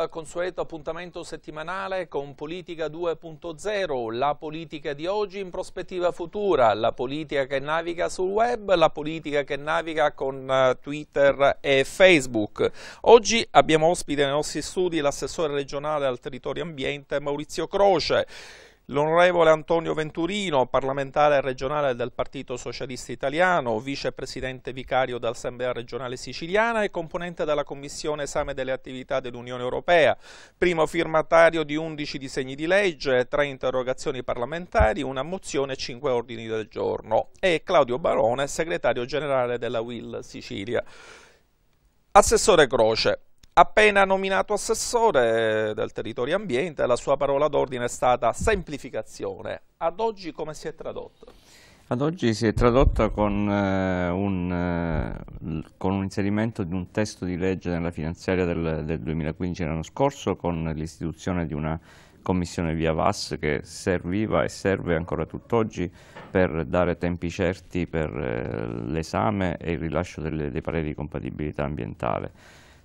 al consueto appuntamento settimanale con Politica 2.0, la politica di oggi in prospettiva futura, la politica che naviga sul web, la politica che naviga con eh, Twitter e Facebook. Oggi abbiamo ospite nei nostri studi l'assessore regionale al territorio ambiente Maurizio Croce L'onorevole Antonio Venturino, parlamentare regionale del Partito Socialista Italiano, vicepresidente vicario dell'Assemblea regionale siciliana e componente della Commissione esame delle attività dell'Unione Europea, primo firmatario di 11 disegni di legge, 3 interrogazioni parlamentari, una mozione e 5 ordini del giorno, e Claudio Barone, segretario generale della WIL Sicilia. Assessore Croce, Appena nominato assessore del territorio ambiente, la sua parola d'ordine è stata semplificazione. Ad oggi come si è tradotta? Ad oggi si è tradotta con, eh, un, eh, con un, inserimento di un testo di legge nella finanziaria del, del 2015 l'anno scorso con l'istituzione di una commissione via VAS che serviva e serve ancora tutt'oggi per dare tempi certi per eh, l'esame e il rilascio delle, dei pareri di compatibilità ambientale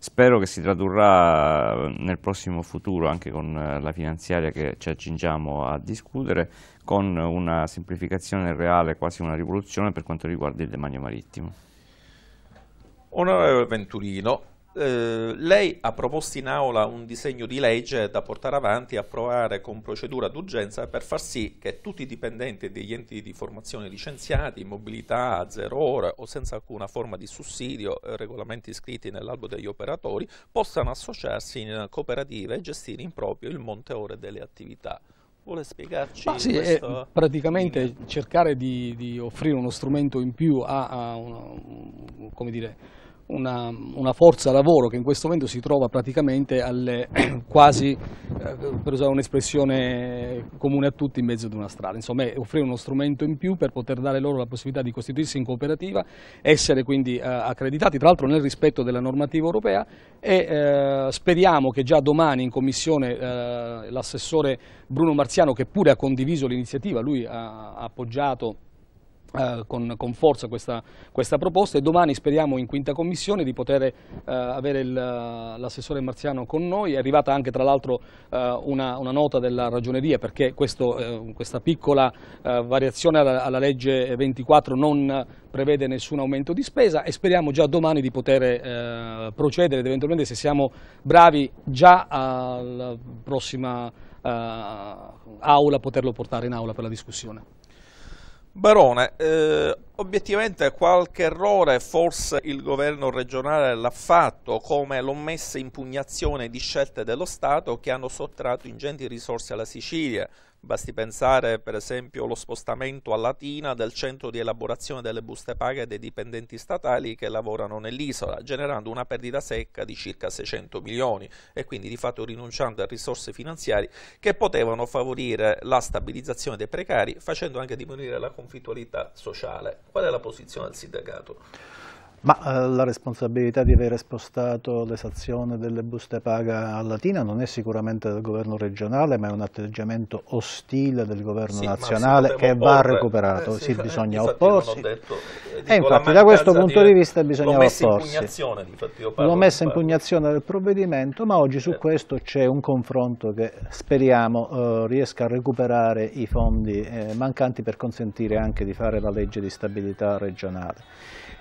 spero che si tradurrà eh, nel prossimo futuro anche con eh, la finanziaria che ci accingiamo a discutere con una semplificazione reale, quasi una rivoluzione per quanto riguarda il demanio marittimo. Onorevole Venturino, Ehm, lei ha proposto in aula un disegno di legge da portare avanti e approvare con procedura d'urgenza per far sì che tutti i dipendenti degli enti di formazione licenziati, in mobilità a zero ore o senza alcuna forma di sussidio, eh, regolamenti iscritti nell'albo degli operatori, possano associarsi in cooperative e gestire in proprio il monte ore delle attività vuole spiegarci Ma sì, questo... È praticamente cercare di, di, offrire uno strumento in più a, a una, dire, una, una, forza lavoro che in questo momento si trova praticamente alle, quasi, eh, per usare un'espressione comune a tutti, in mezzo ad una strada. Insomma, offrire uno strumento in più per poter dare loro la possibilità di costituirsi in cooperativa, essere quindi eh, accreditati, tra l'altro nel rispetto della normativa europea e eh, speriamo che già domani in commissione eh, l'assessore Bruno Marziano, che pure ha condiviso l'iniziativa, lui ha, ha appoggiato eh, con, con, forza questa, questa, proposta e domani speriamo in quinta commissione di poter eh, avere eh, l'assessore Marziano con noi, è arrivata anche tra l'altro eh, una, una, nota della ragioneria perché questo, eh, questa piccola variazione alla, alla, legge 24 non prevede nessun aumento di spesa e speriamo già domani di poter procedere ed eventualmente se siamo bravi già alla prossima aula poterlo portare in aula per la discussione. Barone, eh, obiettivamente qualche errore forse il governo regionale l'ha fatto, come l'omessa impugnazione di scelte dello Stato che hanno sottratto ingenti risorse alla Sicilia. Basti pensare per esempio allo spostamento a Latina del centro di elaborazione delle buste paga dei dipendenti statali che lavorano nell'isola, generando una perdita secca di circa 600 milioni e quindi di fatto rinunciando a risorse finanziarie che potevano favorire la stabilizzazione dei precari facendo anche diminuire la conflittualità sociale. Qual è la posizione del sindacato? Ma eh, la responsabilità di aver spostato l'esazione delle buste paga a Latina non è sicuramente del governo regionale, ma è un atteggiamento ostile del governo sì, nazionale che porre, va recuperato. Eh, sì, sì, bisogna opporsi. Detto, e eh, infatti da questo punto di, vista bisogna opporsi. l'ho messa in pugnazione del provvedimento, ma oggi su eh. questo c'è un confronto che speriamo riesca a recuperare i fondi mancanti per consentire anche di fare la legge di stabilità regionale.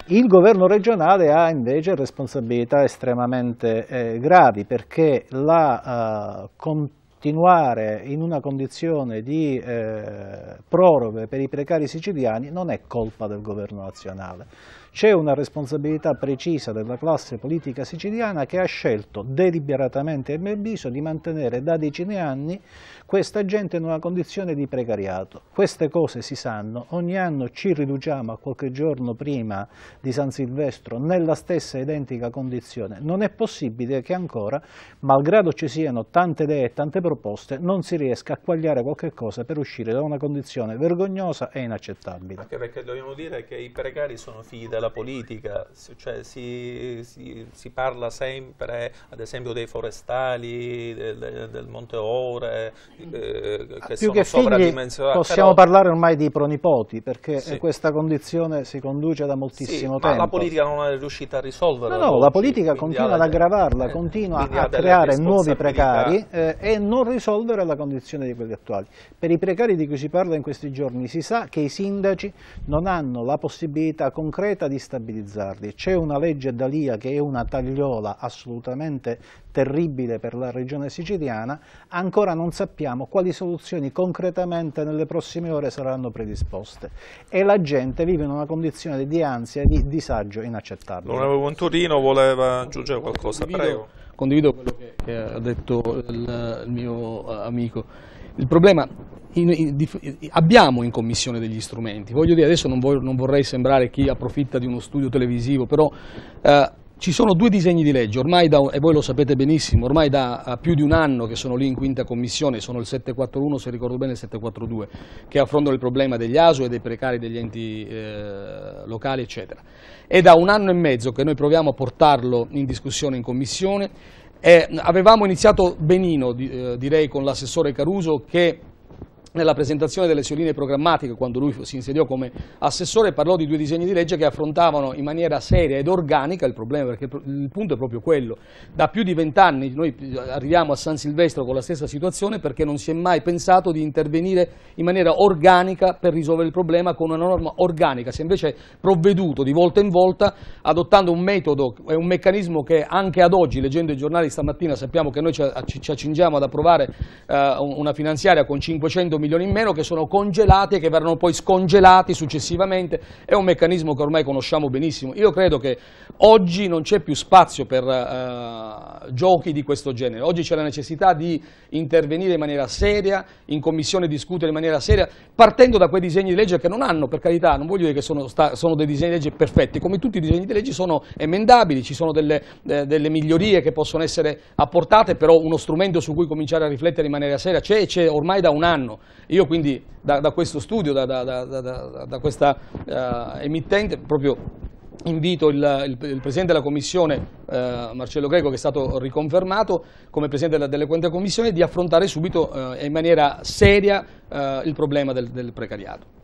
Il governo governo regionale ha invece responsabilità estremamente eh, gravi perché la eh, continuare in una condizione di eh, proroghe per i precari siciliani non è colpa del governo nazionale. C'è una responsabilità precisa della classe politica siciliana che ha scelto deliberatamente, a mio avviso, di mantenere da decine anni questa gente è in una condizione di precariato. Queste cose si sanno, ogni anno ci riduciamo a qualche giorno prima di San Silvestro nella stessa identica condizione. Non è possibile che ancora, malgrado ci siano tante idee e tante proposte, non si riesca a quagliare qualche cosa per uscire da una condizione vergognosa e inaccettabile. Anche perché dobbiamo dire che i precari sono figli della politica, cioè si, si, si parla sempre ad esempio dei forestali, del, del Monte Ore, eh, ah, che Più sono sovradimensionati. Possiamo però... parlare ormai di pronipoti, perché sì. questa condizione si conduce da moltissimo sì, tempo. Ma la politica non è riuscita a risolverla. No, no oggi, la politica continua ad aggravarla, eh, continua a creare nuovi precari eh, e non risolvere la condizione di quelli attuali. Per i precari di cui si parla in questi giorni si sa che i sindaci non hanno la possibilità concreta di stabilizzarli. C'è una legge Dalia che è una tagliola assolutamente terribile per la regione siciliana, ancora non sappiamo quali soluzioni concretamente nelle prossime ore saranno predisposte e la gente vive in una condizione di ansia e di disagio inaccettabile. L'onorevole Venturino voleva aggiungere qualcosa, condivido, prego. Condivido quello che ha detto il, mio eh, amico. Il problema abbiamo in commissione degli strumenti, voglio dire adesso non, non, vorrei sembrare chi approfitta di uno studio televisivo, però eh, ci sono due disegni di legge, ormai da, e voi lo sapete benissimo, ormai da eh, più di un anno che sono lì in quinta commissione, sono il 741 se ricordo bene e il 742, che affrontano il problema degli ASU e dei precari degli enti eh, locali eccetera. È da un anno e mezzo che noi proviamo a portarlo in discussione in commissione, eh, avevamo iniziato benino eh, direi con l'assessore Caruso che nella presentazione delle sue linee programmatiche, quando lui si insediò come assessore, parlò di due disegni di legge che affrontavano in maniera seria ed organica il problema, perché il punto è proprio quello. Da più di vent'anni noi arriviamo a San Silvestro con la stessa situazione perché non si è mai pensato di intervenire in maniera organica per risolvere il problema con una norma organica. Si è invece provveduto di volta in volta adottando un metodo e un meccanismo che anche ad oggi, leggendo i giornali stamattina, sappiamo che noi ci accingiamo ad approvare eh, una finanziaria con 500 milioni milioni in meno che sono congelati e che verranno poi scongelati successivamente, è un meccanismo che ormai conosciamo benissimo. Io credo che oggi non c'è più spazio per eh, giochi di questo genere, oggi c'è la necessità di intervenire in maniera seria, in commissione discutere in maniera seria, partendo da quei disegni di legge che non hanno, per carità, non voglio dire che sono, sono dei disegni di legge perfetti, come tutti i disegni di legge sono emendabili, ci sono delle, eh, delle migliorie che possono essere apportate, però uno strumento su cui cominciare a riflettere in maniera seria c'è e c'è ormai da un anno. Io quindi da, da questo studio, da, da, da questa uh, emittente, proprio invito il, il, il, Presidente della Commissione, eh, Marcello Greco, che è stato riconfermato come Presidente della, della Commissione, di affrontare subito eh, in maniera seria eh, il problema del, del precariato.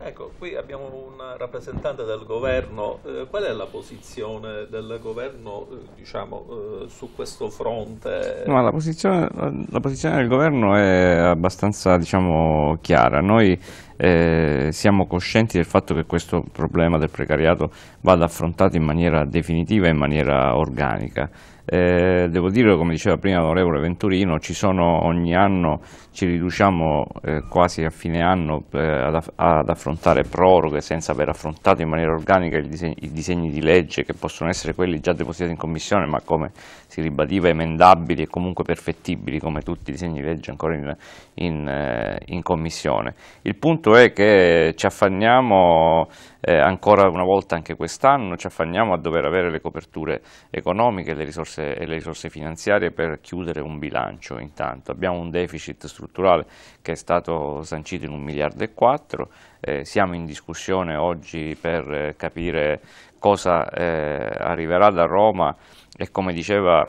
Ecco, qui abbiamo un rappresentante del governo. Eh, qual è la posizione del governo eh, diciamo, eh, su questo fronte? No, la, posizione, la, posizione, del governo è abbastanza diciamo, chiara. Noi eh, siamo coscienti del fatto che questo problema del precariato vada affrontato in maniera definitiva e in maniera organica. Eh, devo dire, come diceva prima l'onorevole Venturino, ci sono ogni anno, ci riduciamo eh, quasi a fine anno eh, ad, ad, affrontare proroghe senza aver affrontato in maniera organica diseg i disegni di legge che possono essere quelli già depositati in Commissione, ma come si ribadiva emendabili e comunque perfettibili come tutti i disegni di legge ancora in, in, eh, in Commissione. Il punto è che ci affanniamo eh, ancora una volta anche quest'anno ci affanniamo a dover avere le coperture economiche le risorse, e le risorse finanziarie per chiudere un bilancio intanto. Abbiamo un deficit strutturale che è stato sancito in 1 miliardo e 4, eh, siamo in discussione oggi per eh, capire cosa eh, arriverà da Roma e come diceva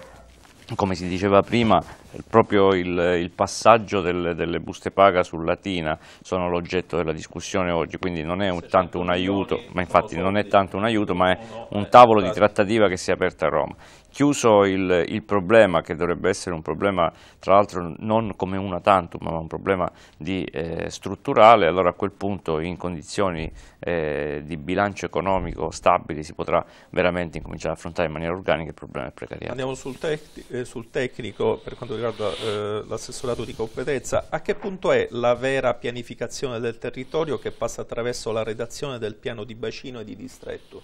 come si diceva prima, proprio il, il passaggio del, delle buste paga su Latina sono l'oggetto della discussione oggi, quindi non è un, tanto un aiuto, ma infatti non è tanto un aiuto, ma è un tavolo di trattativa che si è aperto a Roma chiuso il, il, problema, che dovrebbe essere un problema tra l'altro non come una tantum, ma un problema di, eh, strutturale, allora a quel punto in condizioni eh, di bilancio economico stabili si potrà veramente incominciare a affrontare in maniera organica il problema del precariato. Andiamo sul, tec eh, sul tecnico per quanto riguarda eh, l'assessorato di competenza. A che punto è la vera pianificazione del territorio che passa attraverso la redazione del piano di bacino e di distretto?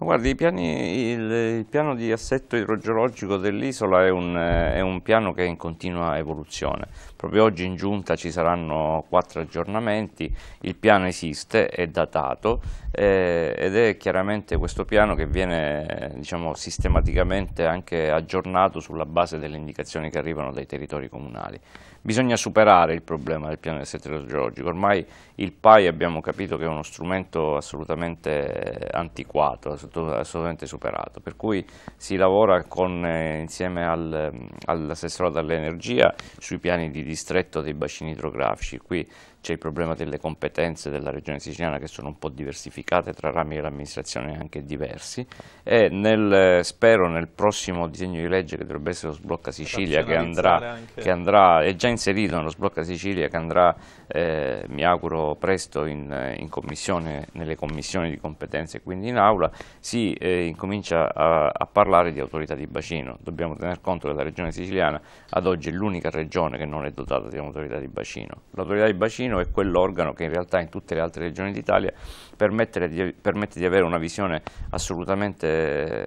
Guardi, piani, il, il, piano di assetto idrogeologico dell'isola è, è un, piano che è in continua evoluzione. Proprio oggi in giunta ci saranno quattro aggiornamenti, il piano esiste, è datato, eh, ed è chiaramente questo piano che viene diciamo, sistematicamente anche aggiornato sulla base delle indicazioni che arrivano dai territori comunali. Bisogna superare il problema del piano del settore geologico, ormai il PAI abbiamo capito che è uno strumento assolutamente antiquato, assolutamente superato, per cui si lavora con, eh, insieme al, mm, all'assessorato all'energia sui piani di distretto dei bacini idrografici, qui c'è il problema delle competenze della regione siciliana che sono un po' diversificate tra rami dell'amministrazione anche diversi e nel, eh, spero nel prossimo disegno di legge che dovrebbe essere lo sblocca Sicilia che andrà, che andrà, è già inserito nello sblocca Sicilia che andrà eh, mi auguro presto in, eh, in commissione, nelle commissioni di competenze e quindi in aula, si eh, incomincia a, a, parlare di autorità di bacino. Dobbiamo tener conto che la regione siciliana ad oggi è l'unica regione che non è dotata di un'autorità di bacino. L'autorità di bacino è quell'organo che in realtà in tutte le altre regioni d'Italia permette di, permette di avere una visione assolutamente eh,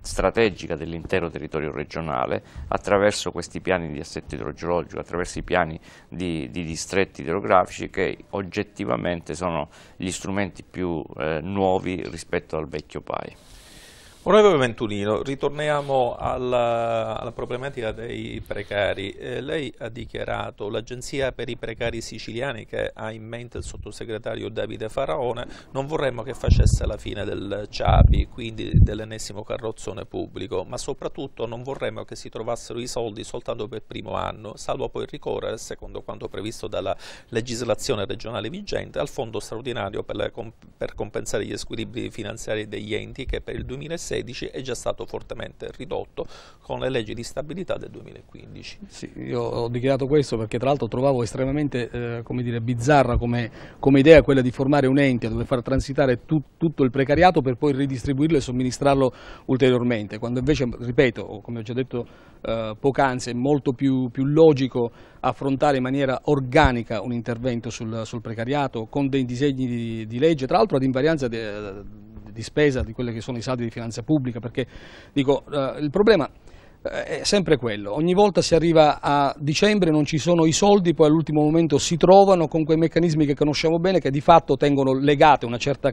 strategica dell'intero territorio regionale attraverso questi piani di assetto idrogeologico, attraverso i piani di, di distanza stretti idrografici che oggettivamente sono gli strumenti più eh, nuovi rispetto al vecchio PAI. Onorevole Ventunino, ritorniamo alla, alla problematica dei precari. Eh, lei ha dichiarato l'Agenzia per i precari siciliani che ha in mente il sottosegretario Davide Faraone non vorremmo che facesse la fine del CIAPI, quindi dell'ennesimo carrozzone pubblico, ma soprattutto non vorremmo che si trovassero i soldi soltanto per il primo anno, salvo poi ricorrere, secondo quanto previsto dalla legislazione regionale vigente, al fondo straordinario per, la, per compensare gli squilibri finanziari degli enti che per il 2016 2016 è già stato fortemente ridotto con le leggi di stabilità del 2015. Sì, io ho dichiarato questo perché tra l'altro trovavo estremamente eh, come dire, bizzarra come, come, idea quella di formare un ente dove far transitare tu, tutto il precariato per poi ridistribuirlo e somministrarlo ulteriormente, quando invece, ripeto, come ho già detto eh, poc'anzi, è molto più, più, logico affrontare in maniera organica un intervento sul, sul precariato con dei disegni di, di legge, tra l'altro ad invarianza de, di spesa, di quelli che sono i saldi di finanza pubblica, perché dico, eh, il problema eh, è sempre quello, ogni volta si arriva a dicembre non ci sono i soldi, poi all'ultimo momento si trovano con quei meccanismi che conosciamo bene che di fatto tengono legate una certa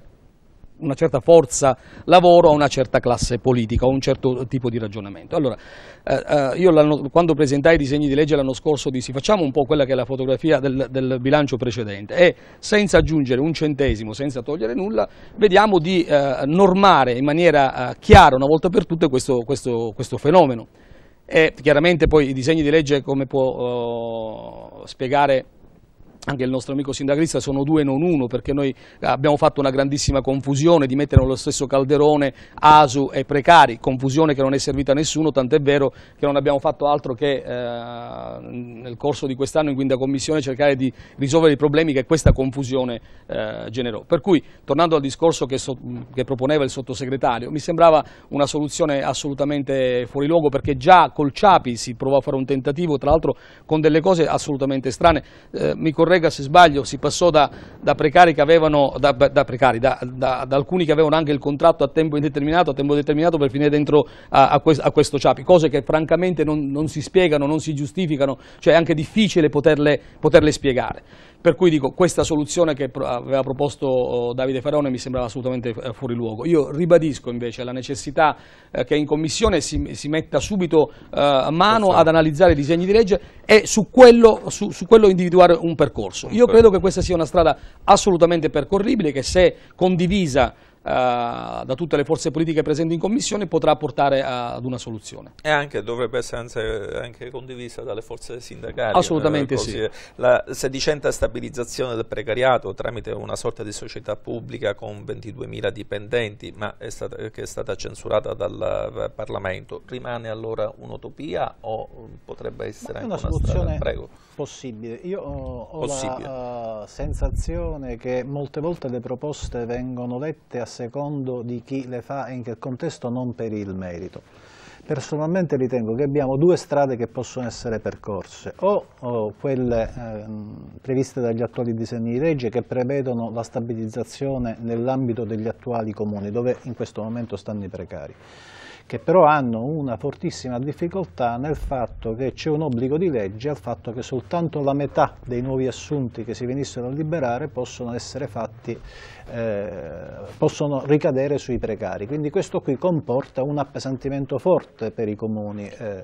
una certa forza lavoro a una certa classe politica, a un certo tipo di ragionamento. Allora, eh, eh io quando presentai i disegni di legge l'anno scorso dissi facciamo un po' quella che è la fotografia del, del, bilancio precedente e senza aggiungere un centesimo, senza togliere nulla, vediamo di eh, normare in maniera eh, chiara una volta per tutte questo, questo, questo fenomeno. E chiaramente poi i disegni di legge, come può oh, spiegare anche il nostro amico sindacalista sono due e non uno perché noi abbiamo fatto una grandissima confusione di mettere nello stesso calderone ASU e precari, confusione che non è servita a nessuno, tant'è vero che non abbiamo fatto altro che eh, nel corso di quest'anno in quinta commissione cercare di risolvere i problemi che questa confusione eh, generò. Per cui tornando al discorso che, so, che proponeva il sottosegretario, mi sembrava una soluzione assolutamente fuori luogo perché già col Ciapi si provò a fare un tentativo, tra l'altro con delle cose assolutamente strane. Eh, mi corre corregga se sbaglio, si passò da, da precari, che avevano, da, da precari da, alcuni che avevano anche il contratto a tempo indeterminato, a tempo determinato per finire dentro a, a, questo, a questo Ciapi, cose che francamente non, non, si spiegano, non si giustificano, cioè è anche difficile poterle, poterle spiegare. Per cui dico, questa soluzione che aveva proposto oh, Davide Farone mi sembrava assolutamente eh, fuori luogo. Io ribadisco invece la necessità eh, che in Commissione si, si metta subito a eh, mano ad analizzare i disegni di legge e su quello, su, su quello individuare un percorso. Io credo che questa sia una strada assolutamente percorribile, che se condivisa eh, da tutte le forze politiche presenti in Commissione potrà portare ad una soluzione. E anche dovrebbe essere anche condivisa dalle forze sindacali. Assolutamente eh, sì. La sedicenta stabilizzazione del precariato tramite una sorta di società pubblica con 22.000 dipendenti, ma è stata, che è stata censurata dal eh, Parlamento, rimane allora un'utopia o potrebbe essere anche una, una soluzione strada, possibile? Io ho, ho possibile. la uh, sensazione che molte volte le proposte vengono lette a secondo di chi le fa e in che contesto, non per il merito. Personalmente ritengo che abbiamo due strade che possono essere percorse, o, o quelle eh, previste dagli attuali disegni di legge che prevedono la stabilizzazione nell'ambito degli attuali comuni, dove in questo momento stanno i precari, che però hanno una fortissima difficoltà nel fatto che c'è un obbligo di legge al fatto che soltanto la metà dei nuovi assunti che si venissero a liberare possono essere fatti, eh, possono ricadere sui precari. Quindi questo qui comporta un appesantimento forte per i comuni. Eh,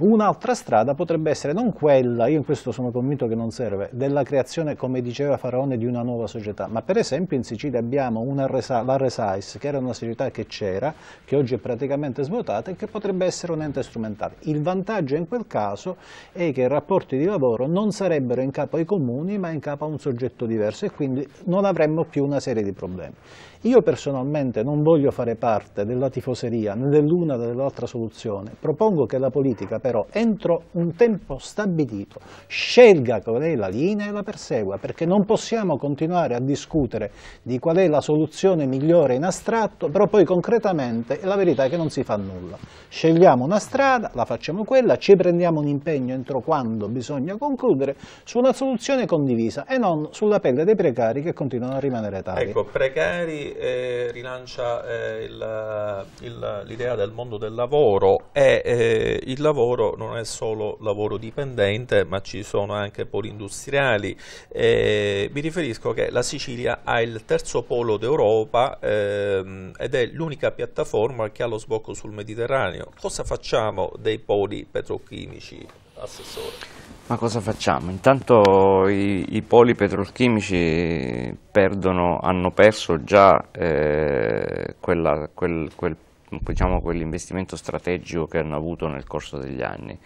un'altra strada potrebbe essere non quella, io in questo sono convinto che non serve, della creazione, come diceva Faraone, di una nuova società, ma per esempio in Sicilia abbiamo una Resa, la Resais, che era una società che c'era, che oggi è praticamente svuotata e che potrebbe essere un ente strumentale. Il vantaggio in quel caso è che i rapporti di lavoro non sarebbero in capo ai comuni, ma in capo a un soggetto diverso e quindi non avremmo più una serie di problemi. Io personalmente non voglio fare parte della tifoseria né dell'una né dell'altra soluzione, propongo che la politica però entro un tempo stabilito scelga qual è la linea e la persegua, perché non possiamo continuare a discutere di qual è la soluzione migliore in astratto, però poi concretamente la verità è che non si fa nulla. Scegliamo una strada, la facciamo quella, ci prendiamo un impegno entro quando bisogna concludere su una soluzione condivisa e non sulla pelle dei precari che continuano a rimanere tali. Ecco, precari eh, rilancia eh, l'idea del mondo del lavoro e eh, il lavoro non è solo lavoro dipendente ma ci sono anche poli industriali. mi riferisco che la Sicilia ha il terzo polo d'Europa ehm, ed è l'unica piattaforma che ha lo sbocco sul Mediterraneo. Cosa facciamo dei poli petrochimici? assessore. Ma cosa facciamo? Intanto i, i poli petrolchimici perdono, hanno perso già eh, quella, quel, quel, diciamo, quell'investimento strategico che hanno avuto nel corso degli anni.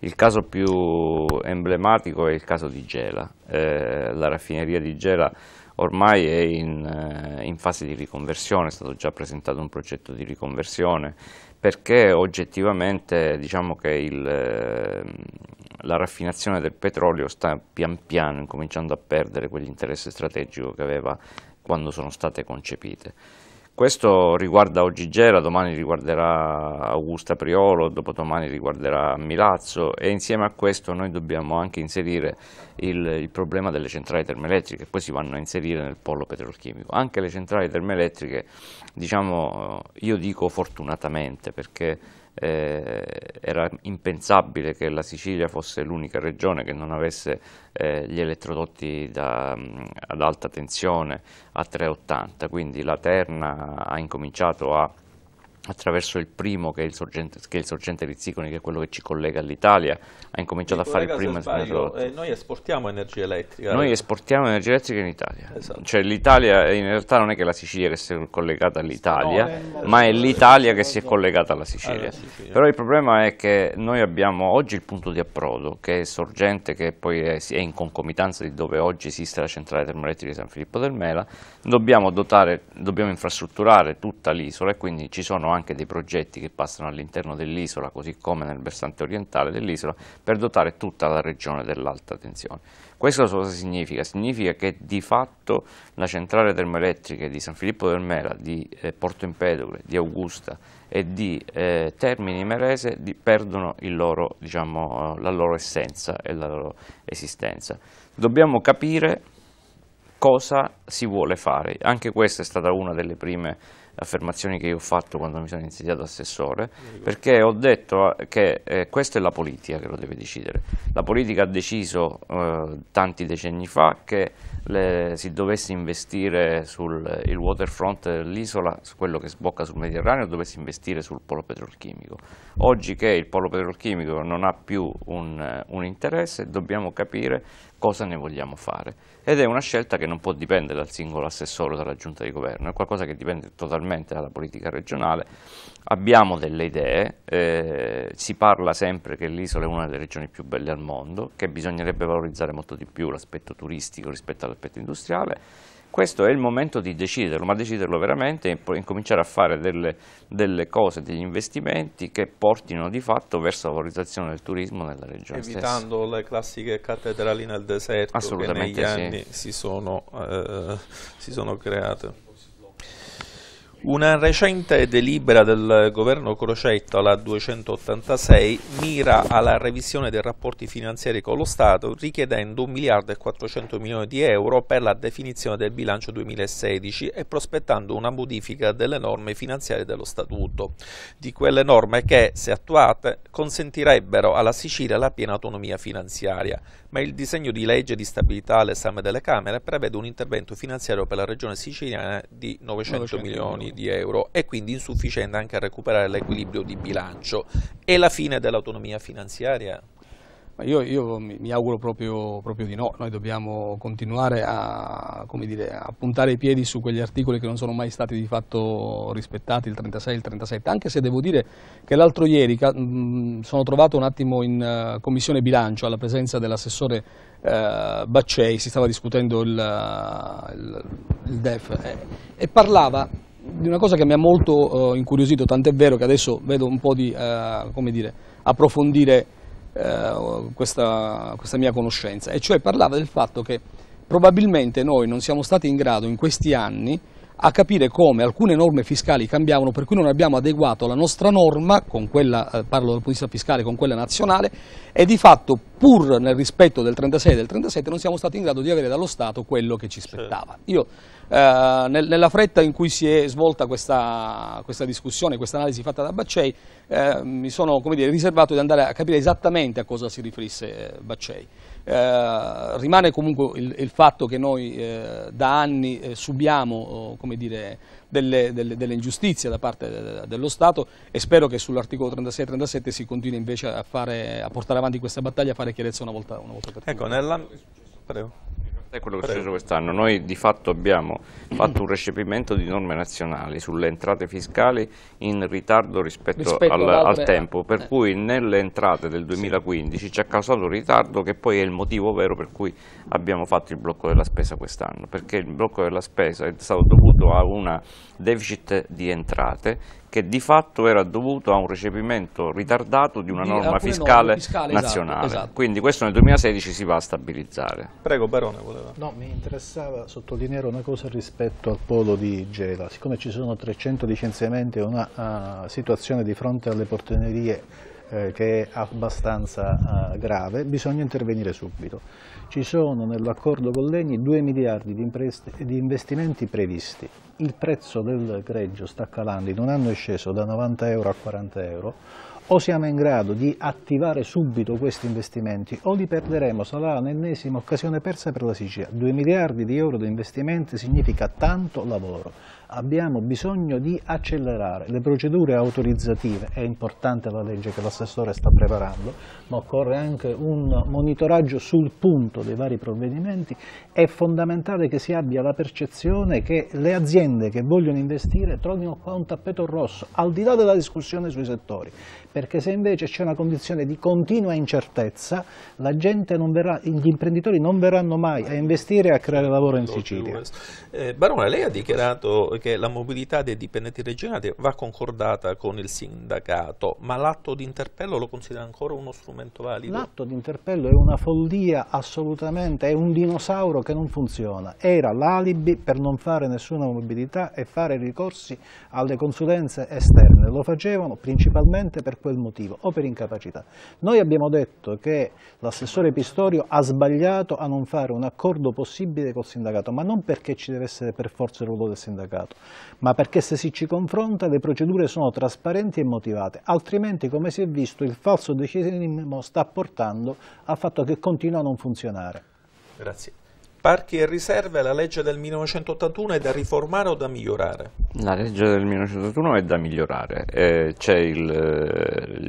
Il caso più emblematico è il caso di Gela. Eh, la raffineria di Gela ormai è in, eh, in, fase di riconversione, è stato già presentato un progetto di riconversione, perché oggettivamente diciamo che il, ehm, la raffinazione del petrolio sta pian piano incominciando a perdere quell'interesse strategico che aveva quando sono state concepite. Questo riguarda oggi Ogigera, domani riguarderà Augusta Priolo, dopodomani riguarderà Milazzo e insieme a questo noi dobbiamo anche inserire il, il problema delle centrali termoelettriche, poi si vanno a inserire nel polo petrolchimico. Anche le centrali termoelettriche, diciamo, io dico fortunatamente perché eh, era impensabile che la Sicilia fosse l'unica regione che non avesse eh, gli elettrodotti da, ad alta tensione a 380, quindi la Terna ha incominciato a attraverso il primo che è il sorgente, che è il sorgente Rizziconi, che è quello che ci collega all'Italia, ha incominciato il a fare il primo sbaglio, eh, Noi esportiamo energia elettrica. Noi eh. esportiamo energia elettrica in Italia. Esatto. Cioè l'Italia in realtà non è che la Sicilia che si è collegata all'Italia, no, ma è l'Italia che si è collegata alla Sicilia. Alla Sicilia. Però il problema è che noi abbiamo oggi il punto di approdo, che è sorgente che poi è, è in concomitanza di dove oggi esiste la centrale termoelettrica di San Filippo del Mela, dobbiamo dotare, dobbiamo infrastrutturare tutta l'isola e quindi ci sono anche dei progetti che passano all'interno dell'isola, così come nel versante orientale dell'isola, per dotare tutta la regione dell'alta tensione. Questo cosa significa? Significa che di fatto la centrale termoelettrica di San Filippo del Mela, di eh, Porto Empedocle, di Augusta e di eh, Termini Merese di, perdono loro, diciamo, eh, la loro essenza e la loro esistenza. Dobbiamo capire cosa si vuole fare, anche questa è stata una delle prime affermazioni che io ho fatto quando mi sono insediato assessore, perché ho detto eh, che eh, questa è la politica che lo deve decidere. La politica ha deciso eh, tanti decenni fa che le, si dovesse investire sul waterfront dell'isola, su quello che sbocca sul Mediterraneo, dovesse investire sul polo petrolchimico. Oggi che il polo petrolchimico non ha più un, un interesse, dobbiamo capire cosa ne vogliamo fare. Ed è una scelta che non può dipendere dal singolo assessore o dalla giunta di governo, è qualcosa che dipende totalmente dalla politica regionale. Abbiamo delle idee, eh, si parla sempre che l'isola è una delle regioni più belle al mondo, che bisognerebbe valorizzare molto di più l'aspetto turistico rispetto all'aspetto industriale, questo è il momento di deciderlo, ma deciderlo veramente e cominciare a fare delle, delle, cose, degli investimenti che portino di fatto verso la valorizzazione del turismo nella regione Evitando stessa. le classiche cattedrali nel deserto che negli sì. anni si sono, eh, si sono create. Una recente delibera del governo Crocetta, la 286, mira alla revisione dei rapporti finanziari con lo Stato richiedendo 1 miliardo e 400 milioni di euro per la definizione del bilancio 2016 e prospettando una modifica delle norme finanziarie dello Statuto, di quelle norme che, se attuate, consentirebbero alla Sicilia la piena autonomia finanziaria, ma il disegno di legge di stabilità all'esame delle Camere prevede un intervento finanziario per la regione siciliana di 900, 900 milioni di euro e quindi insufficiente anche a recuperare l'equilibrio di bilancio. E la fine dell'autonomia finanziaria? Io, io, mi auguro proprio, proprio, di no, noi dobbiamo continuare a, dire, a, puntare i piedi su quegli articoli che non sono mai stati di fatto rispettati, il 36 e il 37, anche se devo dire che l'altro ieri mh, mm, sono trovato un attimo in uh, commissione bilancio alla presenza dell'assessore uh, Baccei, si stava discutendo il, uh, il, il DEF eh, e parlava di una cosa che mi ha molto eh, incuriosito, tant'è vero che adesso vedo un po' di eh, come dire, approfondire eh, questa, questa, mia conoscenza, e cioè parlava del fatto che probabilmente noi non siamo stati in grado in questi anni a capire come alcune norme fiscali cambiavano, per cui non abbiamo adeguato la nostra norma, con quella, eh, parlo dal punto di vista fiscale, con quella nazionale, e di fatto pur nel rispetto del 36 e del 37 non siamo stati in grado di avere dallo Stato quello che ci spettava. Io, eh, nel, nella fretta in cui si è svolta questa, questa discussione, questa analisi fatta da Baccei, eh, mi sono dire, riservato di andare a capire esattamente a cosa si riferisse eh, Baccei. Eh, rimane comunque il, il, fatto che noi eh, da anni eh, subiamo oh, dire, delle, delle, delle, ingiustizie da parte de, de, dello Stato e spero che sull'articolo 36 e 37 si continui invece a, fare, a, portare avanti questa battaglia, a fare chiarezza una volta, una volta per tutte. Ecco, nella... Prego è quello che è successo quest'anno. Noi di fatto abbiamo fatto un recepimento di norme nazionali sulle entrate fiscali in ritardo rispetto, rispetto al, al, tempo, per eh. cui nelle entrate del 2015 sì. ci ha causato un ritardo che poi è il motivo vero per cui abbiamo fatto il blocco della spesa quest'anno, perché il blocco della spesa è stato dovuto a un deficit di entrate che di fatto era dovuto a un recepimento ritardato di una di norma fiscale, fiscale, esatto, nazionale. Esatto, esatto. Quindi questo nel 2016 si va a stabilizzare. Prego Barone voleva. No, mi interessava sottolineare una cosa rispetto al polo di Gela. Siccome ci sono 300 licenziamenti e una uh, situazione di fronte alle portinerie eh, che è abbastanza eh, grave, bisogna intervenire subito. Ci sono nell'accordo con l'ENI 2 miliardi di, di, investimenti previsti. Il prezzo del greggio sta calando, in un anno è sceso da 90 euro a 40 euro. O siamo in grado di attivare subito questi investimenti o li perderemo, sarà l'ennesima occasione persa per la Sicilia. 2 miliardi di euro di investimenti significa tanto lavoro abbiamo bisogno di accelerare le procedure autorizzative, è importante la legge che l'assessore sta preparando, ma occorre anche un monitoraggio sul punto dei vari provvedimenti, è fondamentale che si abbia la percezione che le aziende che vogliono investire trovino qua un tappeto rosso, al di là della discussione sui settori, perché se invece c'è una condizione di continua incertezza, verrà, gli imprenditori non verranno mai a investire e a creare lavoro in Sicilia. Eh, Barone, lei ha dichiarato che la mobilità dei dipendenti regionali va concordata con il sindacato, ma l'atto di interpello lo considera ancora uno strumento valido? L'atto di interpello è una follia assolutamente, è un dinosauro che non funziona. Era l'alibi per non fare nessuna mobilità e fare ricorsi alle consulenze esterne. Lo facevano principalmente per quel motivo o per incapacità. Noi abbiamo detto che l'assessore Pistorio ha sbagliato a non fare un accordo possibile col sindacato, ma non perché ci deve essere per forza il ruolo del sindacato, fatto, ma perché se si ci confronta le procedure sono trasparenti e motivate, altrimenti come si è visto il falso decisionismo sta portando al fatto che continua a non funzionare. Grazie. Parchi e riserve, la legge del 1981 è da riformare o da migliorare? La legge del 1981 è da migliorare, eh, c'è eh,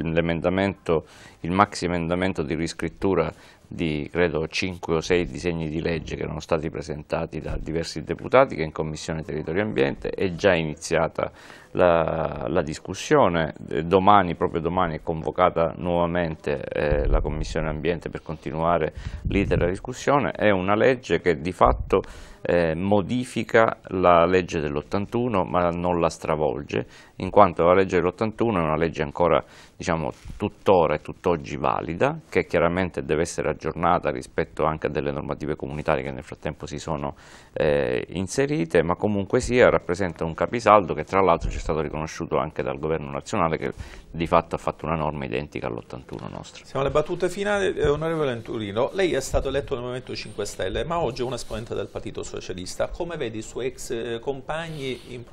l'emendamento, il maxi emendamento di riscrittura di credo 5 o 6 disegni di legge che erano stati presentati da diversi deputati che in Commissione Territorio e Ambiente è già iniziata la, la discussione, eh, domani, proprio domani è convocata nuovamente eh, la Commissione Ambiente per continuare l'iter della discussione, è una legge che di fatto eh, modifica la legge dell'81 ma non la stravolge, in quanto la legge dell'81 è una legge ancora diciamo, tuttora e tutt'oggi valida, che chiaramente deve essere aggiornata rispetto anche a delle normative comunitarie che nel frattempo si sono eh, inserite, ma comunque sia rappresenta un capisaldo che tra l'altro c'è stato riconosciuto anche dal governo nazionale che di fatto ha fatto una norma identica all'81 nostra. Siamo alle battute finali, eh, onorevole Anturino, lei è stato eletto nel Movimento 5 Stelle ma oggi è un esponente del Partito Socialista, come vede i suoi ex eh, compagni in,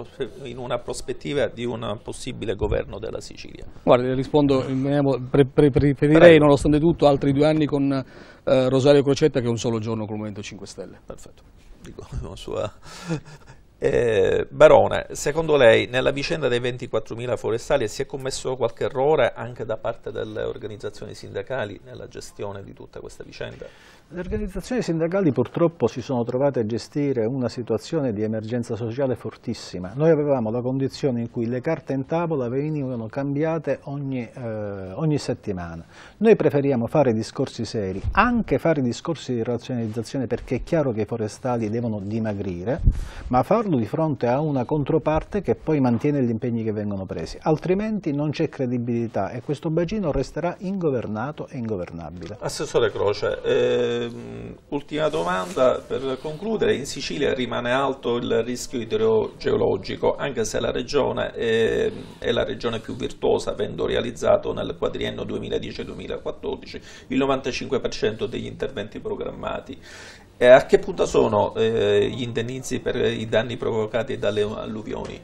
in, una prospettiva di un possibile governo della Sicilia? Guarda, le rispondo, preferirei nonostante tutto altri due anni con eh, Rosario Crocetta che un solo giorno con il Movimento 5 Stelle. Perfetto, dico una sua eh, Barone, secondo lei nella vicenda dei 24.000 forestali si è commesso qualche errore anche da parte delle organizzazioni sindacali nella gestione di tutta questa vicenda? Le organizzazioni sindacali purtroppo si sono trovate a gestire una situazione di emergenza sociale fortissima. Noi avevamo la condizione in cui le carte in tavola venivano cambiate ogni, eh, ogni settimana. Noi preferiamo fare discorsi seri, anche fare discorsi di razionalizzazione perché è chiaro che i forestali devono dimagrire, ma farlo sono di fronte a una controparte che poi mantiene gli impegni che vengono presi, altrimenti non c'è credibilità e questo bacino resterà ingovernato e ingovernabile. Assessore Croce, ehm, ultima domanda per concludere, in Sicilia rimane alto il rischio idrogeologico anche se la regione è, ehm, è la regione più virtuosa avendo realizzato nel quadriennio 2010-2014 il 95% degli interventi programmati. E a che punto sono eh, gli indennizi per i danni provocati dalle alluvioni?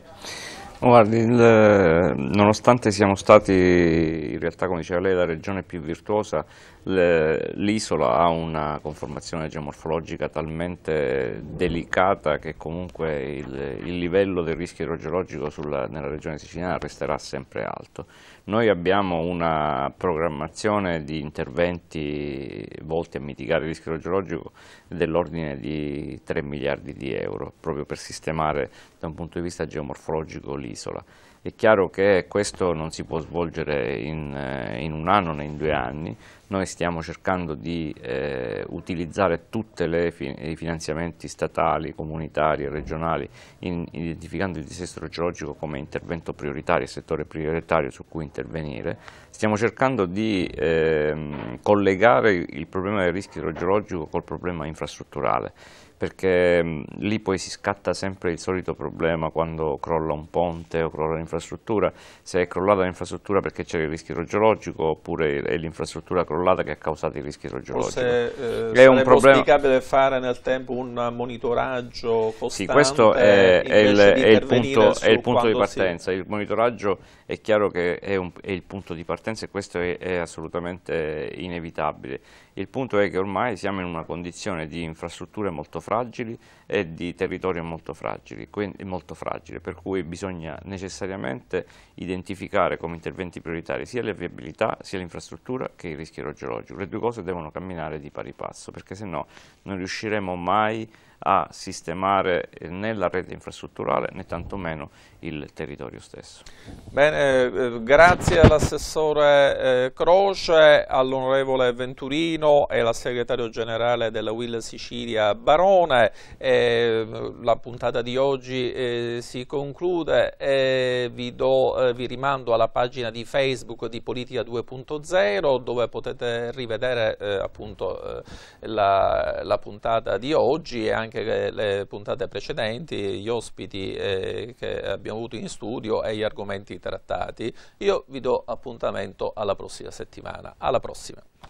Guardi, il, eh, nonostante siamo stati in realtà, come diceva lei, la regione più virtuosa, L'isola ha una conformazione geomorfologica talmente delicata che comunque il, il livello del rischio idrogeologico sulla, nella regione siciliana resterà sempre alto. Noi abbiamo una programmazione di interventi volti a mitigare il rischio idrogeologico dell'ordine di 3 miliardi di euro, proprio per sistemare da un punto di vista geomorfologico l'isola. È chiaro che questo non si può svolgere in, eh, in un anno né in due anni, noi stiamo cercando di eh, utilizzare tutti i finanziamenti statali, comunitari e regionali, in, identificando il disastro idrogeologico come intervento prioritario, settore prioritario su cui intervenire. Stiamo cercando di eh, collegare il problema del rischio idrogeologico col problema infrastrutturale perché mh, mm, lì poi si scatta sempre il solito problema quando crolla un ponte o crolla l'infrastruttura, se è crollata l'infrastruttura perché c'è il rischio idrogeologico oppure è l'infrastruttura crollata che ha causato il rischio idrogeologico. Forse eh, è un problema... auspicabile fare nel tempo un monitoraggio costante? Sì, questo è, è, il, è, il, punto, è il, punto, di partenza, si... il monitoraggio è chiaro che è, un, il punto di partenza e questo è assolutamente inevitabile. Il punto è che ormai siamo in una condizione di infrastrutture molto fragili fragili e di territorio molto fragile, molto fragile, per cui bisogna necessariamente identificare come interventi prioritari sia le viabilità, sia l'infrastruttura che il rischio idrogeologico. Le due cose devono camminare di pari passo, perché se no non riusciremo mai a a sistemare né la rete infrastrutturale né tantomeno il territorio stesso. Bene, eh, grazie all'assessore eh, Croce, all'onorevole Venturino e al segretario generale della Will Sicilia Barone. Eh, la puntata di oggi si conclude e vi, do, vi rimando alla pagina di Facebook di Politica 2.0 dove potete rivedere appunto la, la, puntata di oggi e anche anche le, le puntate precedenti, gli ospiti eh, che abbiamo avuto in studio e gli argomenti trattati. Io vi do appuntamento alla prossima settimana. Alla prossima.